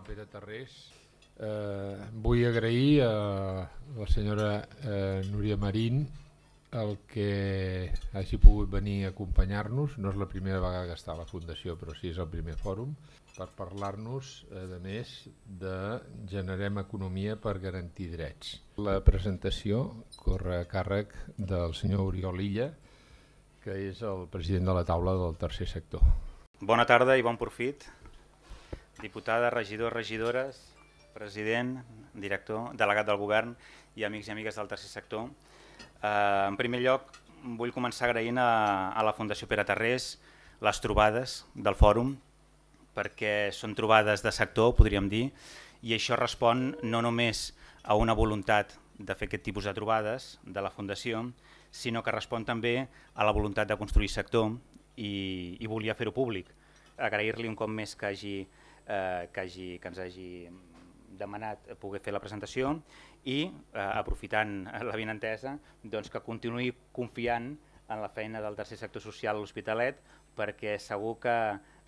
el Pere Tarrés. Eh, vull agrair a la senyora eh, Núria Marín el que hagi pogut venir a acompanyar-nos. No és la primera vegada que està a la Fundació, però sí és el primer fòrum, per parlar-nos, a eh, més, de Generem Economia per Garantir Drets. La presentació corre a càrrec del senyor Oriol Illa, que és el president de la taula del tercer sector. Bona tarda i bon profit diputada, regidors, regidores, president, director, delegat del govern i amics i amigues del tercer sector. Eh, en primer lloc, vull començar agraint a, a la Fundació Pere Terrés les trobades del fòrum, perquè són trobades de sector, podríem dir, i això respon no només a una voluntat de fer aquest tipus de trobades de la Fundació, sinó que respon també a la voluntat de construir sector i, i volia fer-ho públic. Agrair-li un cop més que hagi eh, que, hagi, que ens hagi demanat poder fer la presentació i, eh, aprofitant la vinentesa, doncs que continuï confiant en la feina del tercer sector social a l'Hospitalet perquè segur que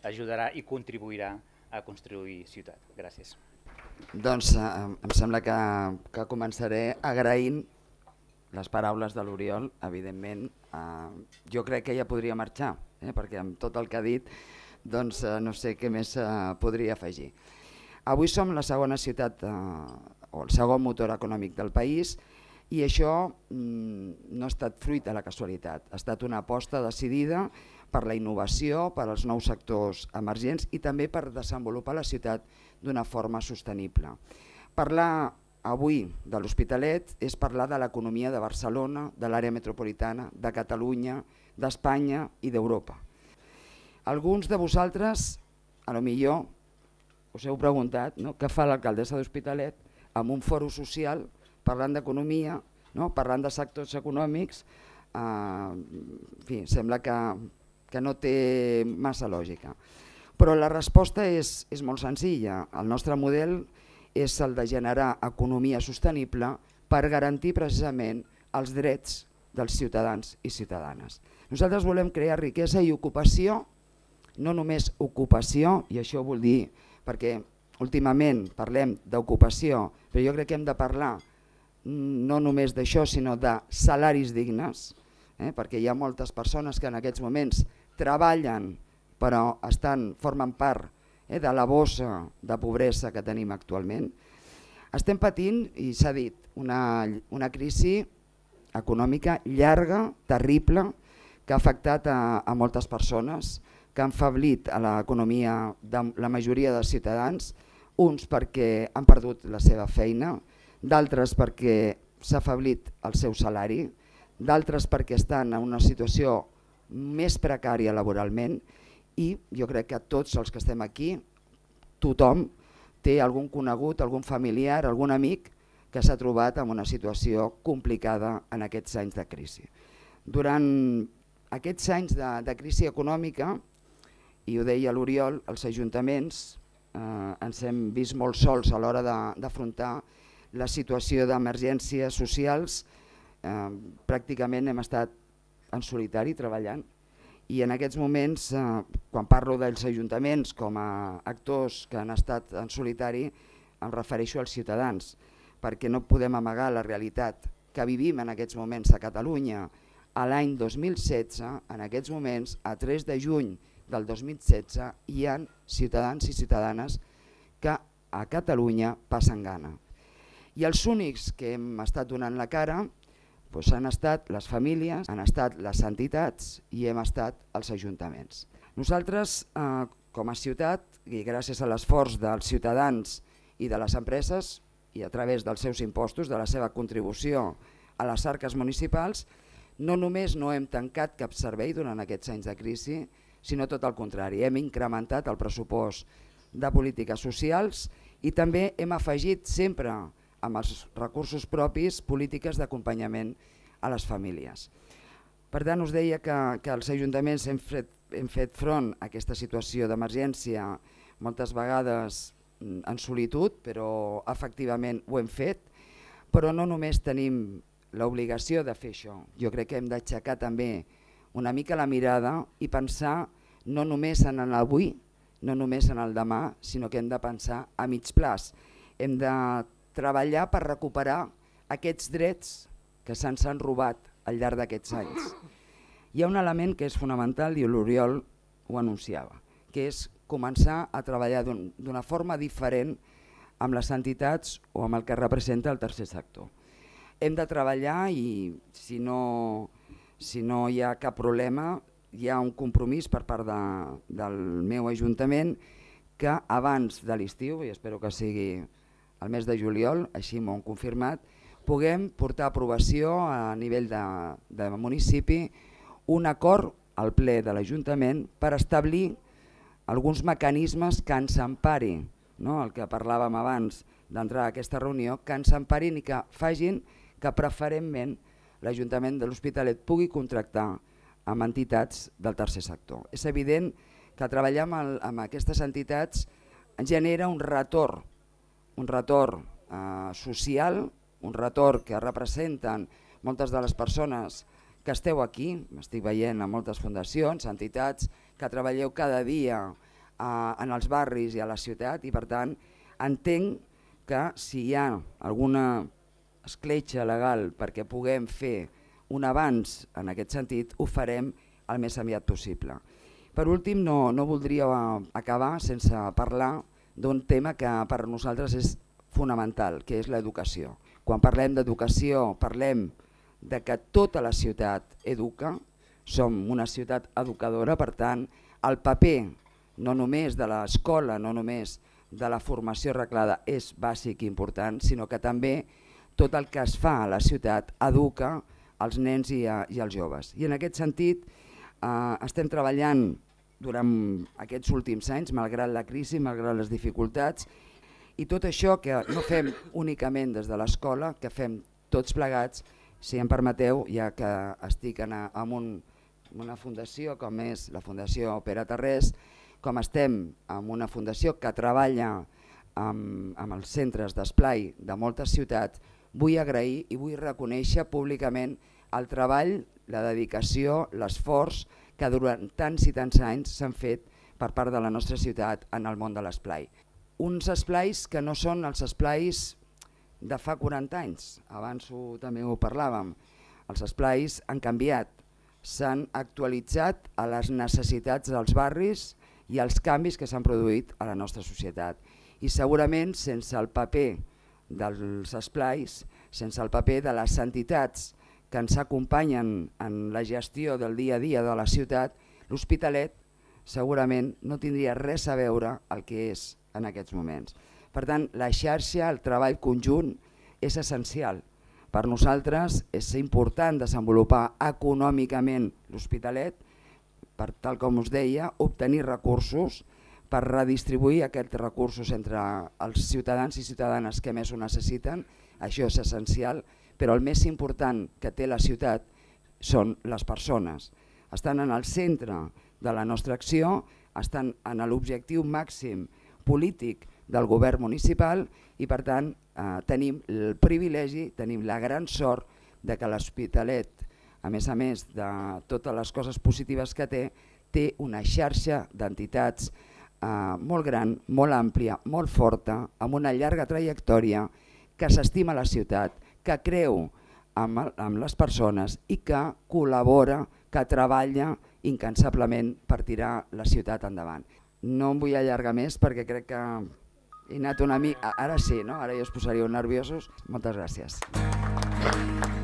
ajudarà i contribuirà a construir ciutat. Gràcies. Doncs eh, em sembla que, que començaré agraint les paraules de l'Oriol, evidentment. Eh, jo crec que ja podria marxar, eh, perquè amb tot el que ha dit doncs eh, no sé què més eh, podria afegir. Avui som la segona ciutat eh, o el segon motor econòmic del país i això mm, no ha estat fruit de la casualitat, ha estat una aposta decidida per la innovació, per als nous sectors emergents i també per desenvolupar la ciutat d'una forma sostenible. Parlar avui de l'Hospitalet és parlar de l'economia de Barcelona, de l'àrea metropolitana, de Catalunya, d'Espanya i d'Europa. Alguns de vosaltres, a lo millor, us heu preguntat no? què fa l'alcaldessa d'Hospitalet amb un foro social parlant d'economia, no? parlant de sectors econòmics, eh, en fi, sembla que, que no té massa lògica. Però la resposta és, és molt senzilla. El nostre model és el de generar economia sostenible per garantir precisament els drets dels ciutadans i ciutadanes. Nosaltres volem crear riquesa i ocupació no només ocupació, i això vol dir, perquè últimament parlem d'ocupació, però jo crec que hem de parlar mm, no només d'això, sinó de salaris dignes, eh? perquè hi ha moltes persones que en aquests moments treballen però estan, formen part eh, de la bossa de pobresa que tenim actualment. Estem patint, i s'ha dit, una, una crisi econòmica llarga, terrible, que ha afectat a, a moltes persones, que han fablit a l'economia de la majoria dels ciutadans, uns perquè han perdut la seva feina, d'altres perquè s'ha fablit el seu salari, d'altres perquè estan en una situació més precària laboralment i jo crec que tots els que estem aquí, tothom té algun conegut, algun familiar, algun amic que s'ha trobat en una situació complicada en aquests anys de crisi. Durant aquests anys de, de crisi econòmica, i ho deia l'Oriol, els ajuntaments eh, ens hem vist molt sols a l'hora d'afrontar la situació d'emergències socials, eh, pràcticament hem estat en solitari treballant i en aquests moments, eh, quan parlo dels ajuntaments com a actors que han estat en solitari, em refereixo als ciutadans, perquè no podem amagar la realitat que vivim en aquests moments a Catalunya. A l'any 2016, en aquests moments, a 3 de juny del 2016 hi han ciutadans i ciutadanes que a Catalunya passen gana. I els únics que hem estat donant la cara doncs han estat les famílies, han estat les entitats i hem estat els ajuntaments. Nosaltres, eh, com a ciutat, i gràcies a l'esforç dels ciutadans i de les empreses, i a través dels seus impostos, de la seva contribució a les arques municipals, no només no hem tancat cap servei durant aquests anys de crisi, sinó tot el contrari. Hem incrementat el pressupost de polítiques socials i també hem afegit sempre amb els recursos propis polítiques d'acompanyament a les famílies. Per tant, us deia que, que els ajuntaments hem fet, hem fet front a aquesta situació d'emergència moltes vegades mm, en solitud, però efectivament ho hem fet, però no només tenim l'obligació de fer això, jo crec que hem d'aixecar també una mica la mirada i pensar no només en l'avui, no només en el demà, sinó que hem de pensar a mig plaç. Hem de treballar per recuperar aquests drets que se'ns han robat al llarg d'aquests anys. Hi ha un element que és fonamental i l'Oriol ho anunciava, que és començar a treballar d'una forma diferent amb les entitats o amb el que representa el tercer sector. Hem de treballar i si no si no hi ha cap problema, hi ha un compromís per part de, del meu ajuntament que abans de l'estiu, i espero que sigui el mes de juliol, així m'ho han confirmat, puguem portar a aprovació a nivell de, de municipi un acord al ple de l'Ajuntament per establir alguns mecanismes que ens empari, no? el que parlàvem abans d'entrar a aquesta reunió, que ens emparin i que fagin que preferentment l'Ajuntament de l'Hospitalet pugui contractar amb entitats del tercer sector. És evident que treballar amb, el, amb aquestes entitats genera un retorn, un retorn eh, social, un retorn que representen moltes de les persones que esteu aquí, m'estic veient a moltes fundacions, entitats, que treballeu cada dia eh, en els barris i a la ciutat i per tant entenc que si hi ha alguna escletxa legal perquè puguem fer un avanç en aquest sentit, ho farem el més aviat possible. Per últim, no, no voldria eh, acabar sense parlar d'un tema que per nosaltres és fonamental, que és l'educació. Quan parlem d'educació, parlem de que tota la ciutat educa, som una ciutat educadora, per tant, el paper no només de l'escola, no només de la formació reglada és bàsic i important, sinó que també tot el que es fa a la ciutat educa els nens i, a, i els joves. I en aquest sentit eh, estem treballant durant aquests últims anys, malgrat la crisi, malgrat les dificultats, i tot això que no fem únicament des de l'escola, que fem tots plegats, si em permeteu, ja que estic en, a, en, un, en una fundació com és la Fundació Opera Terrés, com estem en una fundació que treballa amb, amb els centres d'esplai de moltes ciutats, vull agrair i vull reconèixer públicament el treball, la dedicació, l'esforç que durant tants i tants anys s'han fet per part de la nostra ciutat en el món de l'esplai. Uns esplais que no són els esplais de fa 40 anys, abans ho, també ho parlàvem, els esplais han canviat, s'han actualitzat a les necessitats dels barris i als canvis que s'han produït a la nostra societat. I segurament sense el paper dels esplais, sense el paper de les entitats que ens acompanyen en la gestió del dia a dia de la ciutat, l'Hospitalet segurament no tindria res a veure el que és en aquests moments. Per tant, la xarxa, el treball conjunt és essencial. Per nosaltres és important desenvolupar econòmicament l'Hospitalet per tal com us deia, obtenir recursos per redistribuir aquests recursos entre els ciutadans i ciutadanes que més ho necessiten, això és essencial, però el més important que té la ciutat són les persones. Estan en el centre de la nostra acció, estan en l'objectiu màxim polític del govern municipal i per tant eh, tenim el privilegi, tenim la gran sort de que l'Hospitalet, a més a més de totes les coses positives que té, té una xarxa d'entitats, eh, molt gran, molt àmplia, molt forta, amb una llarga trajectòria, que s'estima la ciutat, que creu amb, amb les persones i que col·labora, que treballa incansablement per tirar la ciutat endavant. No em vull allargar més perquè crec que he anat una mica... Ara sí, no? Ara jo us posaríeu nerviosos. Moltes gràcies. Gràcies.